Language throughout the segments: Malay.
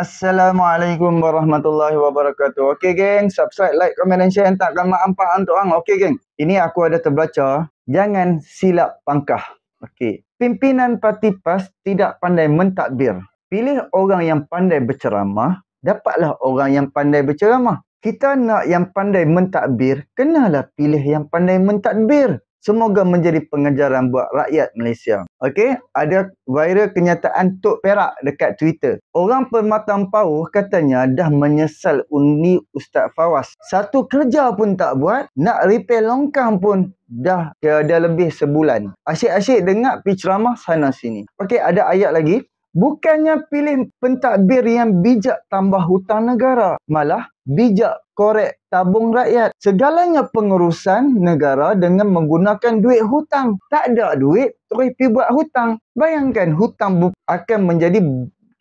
Assalamualaikum warahmatullahi wabarakatuh. Okey geng, subscribe, like, komen dan share yang takkan maafkan untuk orang. Okey geng. Ini aku ada terbaca, jangan silap pangkah. Okey. Pimpinan parti PAS tidak pandai mentadbir. Pilih orang yang pandai berceramah, dapatlah orang yang pandai berceramah. Kita nak yang pandai mentadbir, kenalah pilih yang pandai mentadbir. Semoga menjadi pengajaran buat rakyat Malaysia. Okey, ada viral kenyataan Tok Perak dekat Twitter. Orang Permatang Pauh katanya dah menyesal undi Ustaz Fawaz. Satu kerja pun tak buat, nak repair longkang pun dah ada lebih sebulan. Asyik-asyik dengar pi ceramah sana sini. Okey, ada ayat lagi. Bukannya pilih pentadbir yang bijak tambah hutang negara, malah bijak korek tabung rakyat. Segalanya pengurusan negara dengan menggunakan duit hutang. Tak ada duit, terus pergi buat hutang. Bayangkan hutang bu- akan menjadi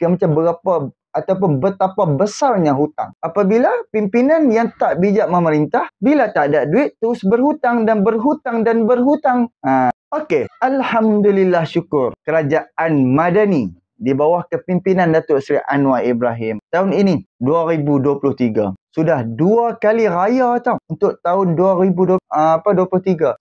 macam berapa ataupun betapa besarnya hutang. Apabila pimpinan yang tak bijak memerintah, bila tak ada duit, terus berhutang dan berhutang dan berhutang. Ha. Okey, Alhamdulillah syukur. Kerajaan Madani di bawah kepimpinan Datuk Seri Anwar Ibrahim. Tahun ini, 2023, sudah dua kali raya tau untuk tahun 2020, ah, apa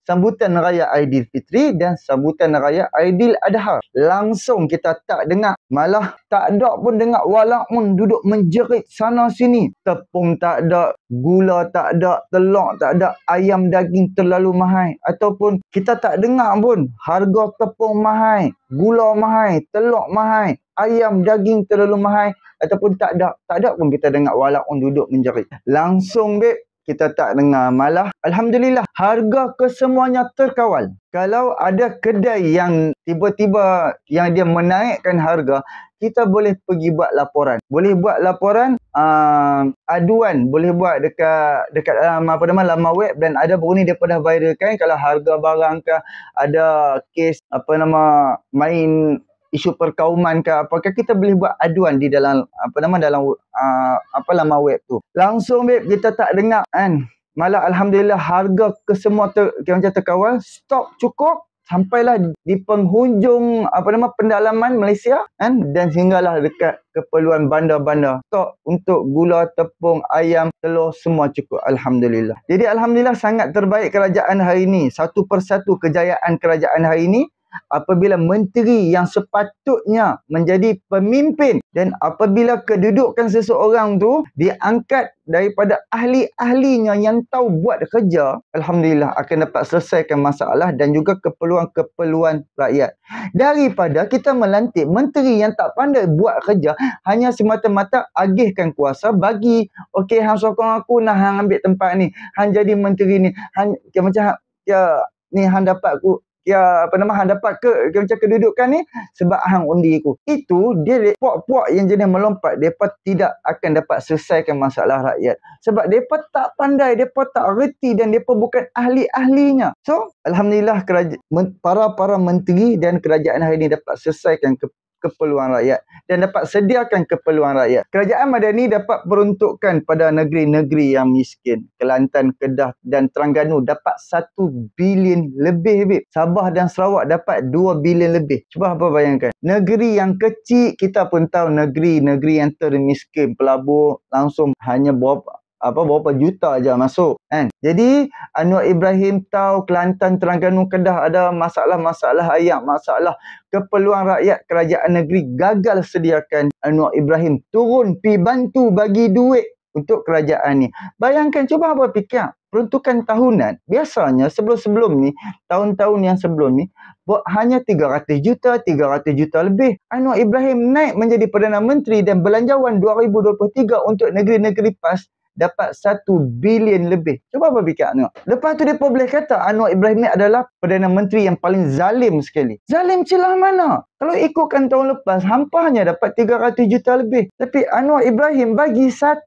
sambutan raya Aidilfitri dan sambutan raya Aidil Adha langsung kita tak dengar malah tak ada pun dengar walaupun duduk menjerit sana sini tepung tak ada gula tak ada telur tak ada ayam daging terlalu mahal ataupun kita tak dengar pun harga tepung mahal gula mahal telur mahal ayam daging terlalu mahal ataupun tak ada tak ada pun kita dengar on duduk menjerit langsung beb kita tak dengar malah alhamdulillah harga kesemuanya terkawal kalau ada kedai yang tiba-tiba yang dia menaikkan harga kita boleh pergi buat laporan boleh buat laporan uh, aduan boleh buat dekat dekat um, apa nama lama web dan ada baru ni daripada viralkan kalau harga barang ke ada kes apa nama main isu perkauman ke apakah kita boleh buat aduan di dalam apa nama dalam uh, ah, apa lama web tu langsung web kita tak dengar kan malah alhamdulillah harga kesemua ter, macam terkawal stok cukup sampailah di penghujung apa nama pendalaman Malaysia kan dan sehinggalah dekat keperluan bandar-bandar stok untuk gula tepung ayam telur semua cukup alhamdulillah jadi alhamdulillah sangat terbaik kerajaan hari ini satu persatu kejayaan kerajaan hari ini apabila menteri yang sepatutnya menjadi pemimpin dan apabila kedudukan seseorang tu diangkat daripada ahli-ahlinya yang tahu buat kerja, Alhamdulillah akan dapat selesaikan masalah dan juga keperluan-keperluan rakyat. Daripada kita melantik menteri yang tak pandai buat kerja, hanya semata-mata agihkan kuasa bagi, okey, hang sokong aku, nak hang ambil tempat ni, han jadi menteri ni, han ya, macam, ya, ni hang dapat aku, ya apa nama hang dapat ke, ke macam kedudukan ni sebab hang undi aku itu dia puak-puak yang jenis melompat depa tidak akan dapat selesaikan masalah rakyat sebab depa tak pandai depa tak reti dan depa bukan ahli-ahlinya so alhamdulillah kerajaan para-para menteri dan kerajaan hari ini dapat selesaikan ke, keperluan rakyat dan dapat sediakan keperluan rakyat. Kerajaan Madani dapat peruntukkan pada negeri-negeri yang miskin. Kelantan, Kedah dan Terengganu dapat 1 bilion lebih. Babe. Sabah dan Sarawak dapat 2 bilion lebih. Cuba apa bayangkan. Negeri yang kecil kita pun tahu negeri-negeri yang termiskin. Pelabur langsung hanya berapa, apa berapa juta aja masuk kan jadi Anwar Ibrahim tahu Kelantan Terengganu Kedah ada masalah-masalah ayam masalah keperluan rakyat kerajaan negeri gagal sediakan Anwar Ibrahim turun pi bantu bagi duit untuk kerajaan ni bayangkan cuba apa fikir peruntukan tahunan biasanya sebelum-sebelum ni tahun-tahun yang sebelum ni buat hanya 300 juta 300 juta lebih Anwar Ibrahim naik menjadi Perdana Menteri dan belanjawan 2023 untuk negeri-negeri PAS dapat 1 bilion lebih. Cuba apa fikir Anwar? Lepas tu dia boleh kata Anwar Ibrahim ni adalah Perdana Menteri yang paling zalim sekali. Zalim celah mana? Kalau ikutkan tahun lepas, hampahnya hanya dapat 300 juta lebih. Tapi Anwar Ibrahim bagi 1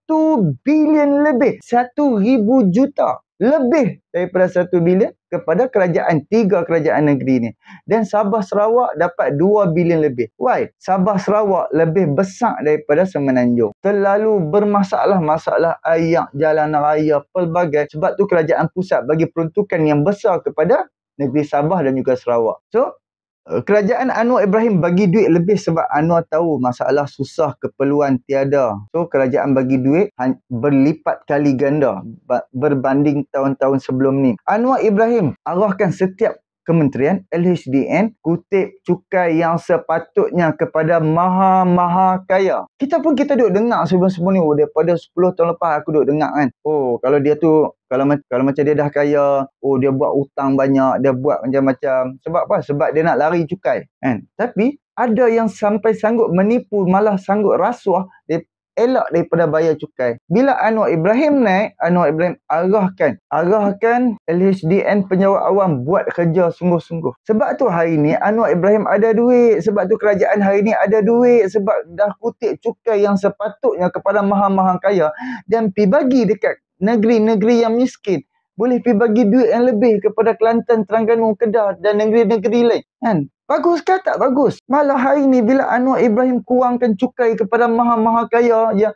bilion lebih. 1 ribu juta lebih daripada 1 bilion kepada kerajaan tiga kerajaan negeri ni dan Sabah Sarawak dapat 2 bilion lebih why Sabah Sarawak lebih besar daripada Semenanjung terlalu bermasalah masalah ayak jalan raya pelbagai sebab tu kerajaan pusat bagi peruntukan yang besar kepada negeri Sabah dan juga Sarawak so Eh, kerajaan Anwar Ibrahim bagi duit lebih sebab Anwar tahu masalah susah keperluan tiada. So kerajaan bagi duit berlipat kali ganda berbanding tahun-tahun sebelum ni. Anwar Ibrahim arahkan setiap Kementerian LHDN kutip cukai yang sepatutnya kepada maha-maha kaya. Kita pun kita duduk dengar sebelum-sebelum ni oh, daripada 10 tahun lepas aku duduk dengar kan. Oh kalau dia tu kalau kalau macam dia dah kaya, oh dia buat hutang banyak, dia buat macam-macam. Sebab apa? Sebab dia nak lari cukai kan. Tapi ada yang sampai sanggup menipu malah sanggup rasuah elak daripada bayar cukai. Bila Anwar Ibrahim naik, Anwar Ibrahim arahkan. Arahkan LHDN penjawat awam buat kerja sungguh-sungguh. Sebab tu hari ni Anwar Ibrahim ada duit. Sebab tu kerajaan hari ni ada duit. Sebab dah kutip cukai yang sepatutnya kepada maha-maha kaya dan pergi bagi dekat negeri-negeri yang miskin boleh pergi bagi duit yang lebih kepada Kelantan, Terengganu, Kedah dan negeri-negeri lain. Kan? Bagus ke tak bagus? Malah hari ni bila Anwar Ibrahim kurangkan cukai kepada maha-maha kaya yang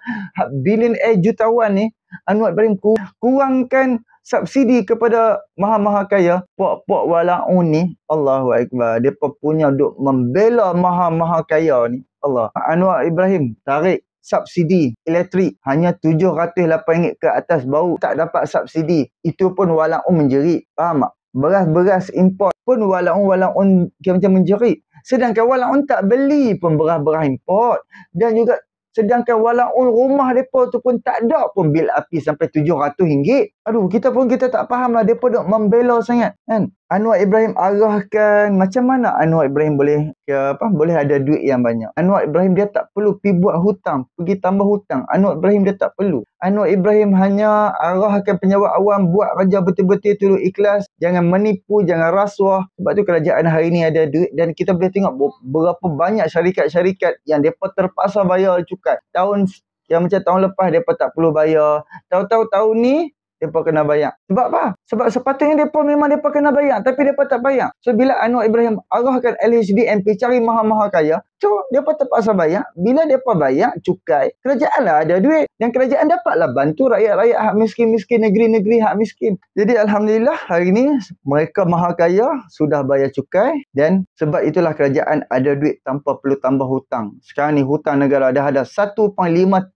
bilion eh jutawan ni, Anwar Ibrahim kurangkan subsidi kepada maha-maha kaya, puak-puak wala'un ni, Allahu Akbar, dia punya duk membela maha-maha kaya ni. Allah. Anwar Ibrahim tarik subsidi elektrik hanya RM708 ke atas baru tak dapat subsidi. Itu pun walau menjerit. Faham tak? Beras-beras import pun walau-walau macam menjerit. Sedangkan walau tak beli pun beras-beras import. Dan juga sedangkan walau rumah mereka tu pun tak ada pun bil api sampai RM700. Aduh, kita pun kita tak faham lah. Mereka duk membela sangat. Kan? Anwar Ibrahim arahkan macam mana Anwar Ibrahim boleh ke ya, apa boleh ada duit yang banyak. Anwar Ibrahim dia tak perlu pi buat hutang, pergi tambah hutang. Anwar Ibrahim dia tak perlu. Anwar Ibrahim hanya arahkan penyewa awam buat kerja betul-betul tulus ikhlas, jangan menipu, jangan rasuah. Sebab tu kerajaan hari ini ada duit dan kita boleh tengok berapa banyak syarikat-syarikat yang depa terpaksa bayar cukai. Tahun yang macam tahun lepas depa tak perlu bayar. Tahu-tahu tahun ni depa kena bayar. Sebab apa? Sebab sepatutnya mereka memang mereka kena bayar. Tapi mereka tak bayar. So, bila Anwar Ibrahim arahkan LHDMP cari maha-maha kaya, so, mereka terpaksa bayar. Bila mereka bayar, cukai. Kerajaan lah ada duit. Dan kerajaan dapatlah bantu rakyat-rakyat hak miskin-miskin, negeri-negeri hak miskin. Jadi, Alhamdulillah, hari ini mereka maha kaya sudah bayar cukai. Dan sebab itulah kerajaan ada duit tanpa perlu tambah hutang. Sekarang ni hutang negara dah ada 1.5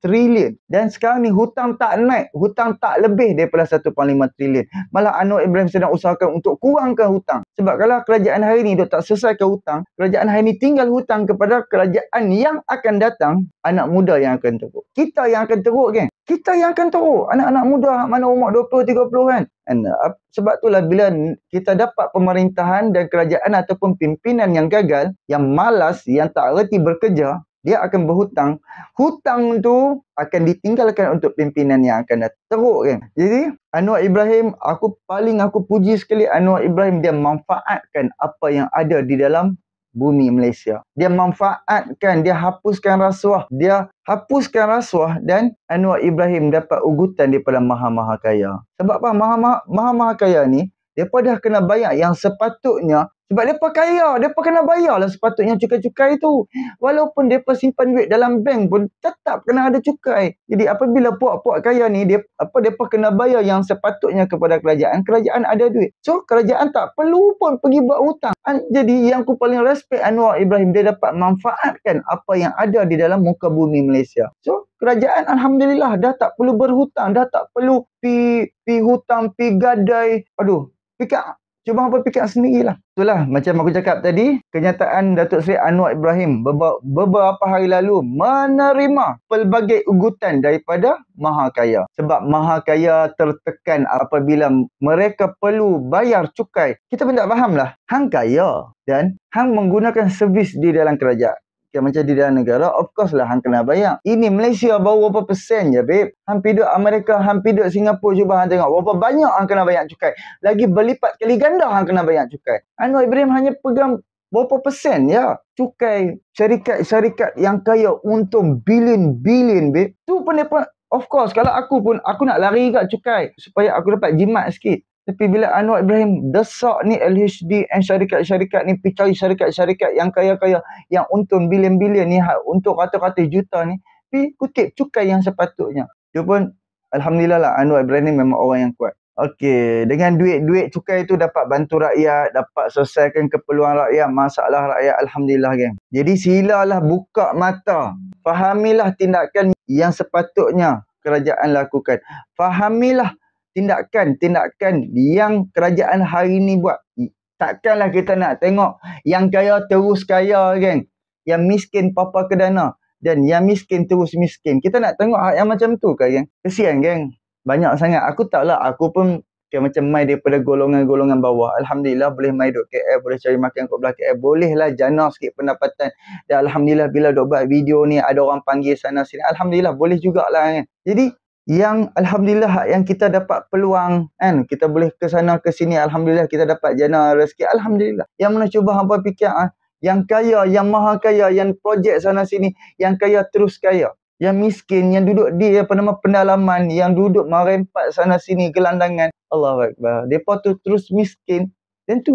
trilion. Dan sekarang ni hutang tak naik. Hutang tak lebih daripada 1.5 trilion trilion. Malah Anwar Ibrahim sedang usahakan untuk kurangkan hutang. Sebab kalau kerajaan hari ini tak selesaikan hutang, kerajaan hari ini tinggal hutang kepada kerajaan yang akan datang, anak muda yang akan teruk. Kita yang akan teruk kan? Kita yang akan teruk. Anak-anak muda mana umur 20-30 kan? And, uh, sebab itulah bila kita dapat pemerintahan dan kerajaan ataupun pimpinan yang gagal, yang malas, yang tak reti bekerja, dia akan berhutang. Hutang tu akan ditinggalkan untuk pimpinan yang akan datang. Teruk kan? Jadi Anwar Ibrahim, aku paling aku puji sekali Anwar Ibrahim dia manfaatkan apa yang ada di dalam bumi Malaysia. Dia manfaatkan, dia hapuskan rasuah. Dia hapuskan rasuah dan Anwar Ibrahim dapat ugutan daripada Maha Maha Kaya. Sebab apa? Maha Maha, Kaya ni, dia pada kena bayar yang sepatutnya sebab mereka kaya, mereka kena lah sepatutnya cukai-cukai itu. Walaupun mereka simpan duit dalam bank pun tetap kena ada cukai. Jadi apabila puak-puak kaya ni, apa mereka kena bayar yang sepatutnya kepada kerajaan, kerajaan ada duit. So kerajaan tak perlu pun pergi buat hutang. Jadi yang aku paling respect Anwar Ibrahim, dia dapat manfaatkan apa yang ada di dalam muka bumi Malaysia. So kerajaan Alhamdulillah dah tak perlu berhutang, dah tak perlu pi pi hutang, pi gadai. Aduh, pi Cuba hangpa fikir sendirilah. Itulah macam aku cakap tadi, kenyataan Datuk Seri Anwar Ibrahim beberapa hari lalu menerima pelbagai ugutan daripada Maha Kaya. Sebab Maha Kaya tertekan apabila mereka perlu bayar cukai. Kita pun tak lah Hang kaya dan hang menggunakan servis di dalam kerajaan kan, macam di dalam negara of course lah hang kena bayar ini Malaysia bawa berapa persen je babe hang pergi duduk Amerika hang pergi duduk Singapura cuba hang tengok berapa banyak hang kena bayar cukai lagi berlipat kali ganda hang kena bayar cukai Anwar Ibrahim hanya pegang berapa persen ya cukai syarikat-syarikat yang kaya untung bilion-bilion babe tu pun dia pun Of course, kalau aku pun, aku nak lari kat cukai supaya aku dapat jimat sikit. Tapi bila Anwar Ibrahim desak ni LHD and syarikat-syarikat ni pergi cari syarikat-syarikat yang kaya-kaya yang untung bilion-bilion ni ha, untuk kata-kata juta ni pergi kutip cukai yang sepatutnya. Dia pun Alhamdulillah lah Anwar Ibrahim ni memang orang yang kuat. Okey, dengan duit-duit cukai tu dapat bantu rakyat, dapat selesaikan keperluan rakyat, masalah rakyat Alhamdulillah geng. Jadi silalah buka mata, fahamilah tindakan yang sepatutnya kerajaan lakukan. Fahamilah tindakan tindakan yang kerajaan hari ini buat takkanlah kita nak tengok yang kaya terus kaya kan yang miskin papa ke dana dan yang miskin terus miskin kita nak tengok yang macam tu kan geng kesian geng banyak sangat aku taklah aku pun Okay, macam mai daripada golongan-golongan bawah. Alhamdulillah boleh mai duduk KL, boleh cari makan kat belah KL. Boleh lah jana sikit pendapatan. Dan Alhamdulillah bila dok buat video ni, ada orang panggil sana sini. Alhamdulillah boleh jugalah kan. Jadi, yang alhamdulillah yang kita dapat peluang kan kita boleh ke sana ke sini alhamdulillah kita dapat jana rezeki alhamdulillah yang mana cuba hangpa fikir ha? yang kaya yang maha kaya yang projek sana sini yang kaya terus kaya yang miskin yang duduk di apa nama pendalaman yang duduk merempat sana sini gelandangan Allah Allahuakbar depa tu terus miskin tentu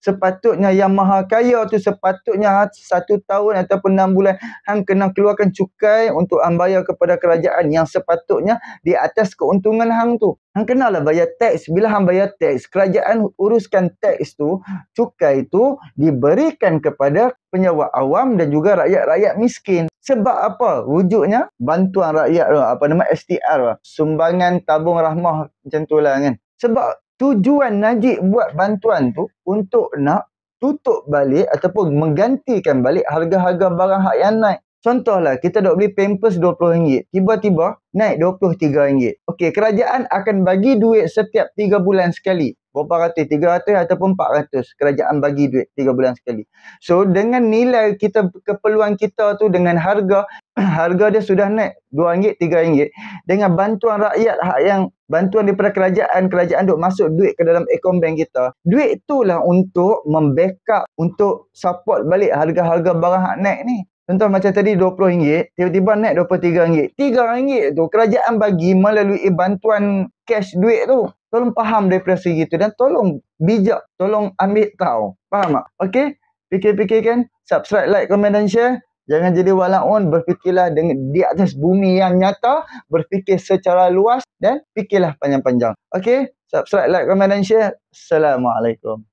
sepatutnya yang maha kaya tu sepatutnya ha, satu tahun ataupun enam bulan hang kena keluarkan cukai untuk hang bayar kepada kerajaan yang sepatutnya di atas keuntungan hang tu. Hang kenalah bayar tax. Bila hang bayar tax, kerajaan uruskan tax tu, cukai tu diberikan kepada penyewa awam dan juga rakyat-rakyat miskin. Sebab apa? Wujudnya bantuan rakyat tu, apa nama STR, sumbangan tabung rahmah macam tu lah kan. Sebab tujuan Najib buat bantuan tu untuk nak tutup balik ataupun menggantikan balik harga-harga barang hak yang naik. Contohlah kita dok beli Pampers RM20, tiba-tiba naik RM23. Okey, kerajaan akan bagi duit setiap 3 bulan sekali berapa ratus, tiga ratus ataupun empat ratus. Kerajaan bagi duit tiga bulan sekali. So dengan nilai kita, keperluan kita tu dengan harga, harga dia sudah naik dua ringgit, tiga ringgit. Dengan bantuan rakyat yang bantuan daripada kerajaan, kerajaan duk masuk duit ke dalam ekon bank kita. Duit tu lah untuk membackup, untuk support balik harga-harga barang hak naik ni. Contoh macam tadi RM20, tiba-tiba naik RM23. RM3 tu kerajaan bagi melalui bantuan cash duit tu tolong faham depresi gitu dan tolong bijak, tolong ambil tahu. Faham tak? Okey? Fikir-fikirkan, subscribe, like, komen dan share. Jangan jadi walaun, berfikirlah dengan di atas bumi yang nyata, berfikir secara luas dan fikirlah panjang-panjang. Okey? Subscribe, like, komen dan share. Assalamualaikum.